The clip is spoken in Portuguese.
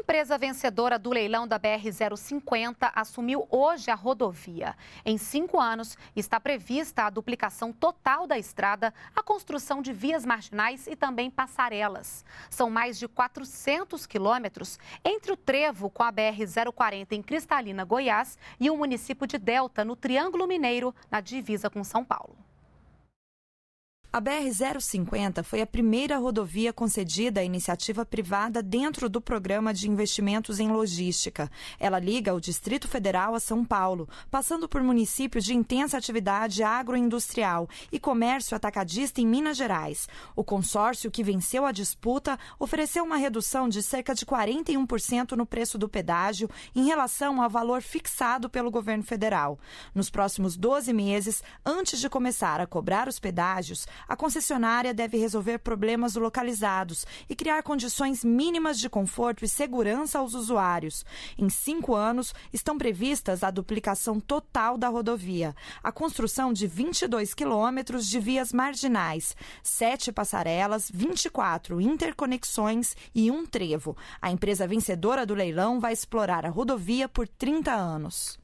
empresa vencedora do leilão da BR-050 assumiu hoje a rodovia. Em cinco anos, está prevista a duplicação total da estrada, a construção de vias marginais e também passarelas. São mais de 400 quilômetros entre o trevo com a BR-040 em Cristalina, Goiás, e o município de Delta, no Triângulo Mineiro, na divisa com São Paulo. A BR-050 foi a primeira rodovia concedida à iniciativa privada dentro do Programa de Investimentos em Logística. Ela liga o Distrito Federal a São Paulo, passando por municípios de intensa atividade agroindustrial e comércio atacadista em Minas Gerais. O consórcio que venceu a disputa ofereceu uma redução de cerca de 41% no preço do pedágio em relação ao valor fixado pelo governo federal. Nos próximos 12 meses, antes de começar a cobrar os pedágios, a concessionária deve resolver problemas localizados e criar condições mínimas de conforto e segurança aos usuários. Em cinco anos, estão previstas a duplicação total da rodovia, a construção de 22 quilômetros de vias marginais, sete passarelas, 24 interconexões e um trevo. A empresa vencedora do leilão vai explorar a rodovia por 30 anos.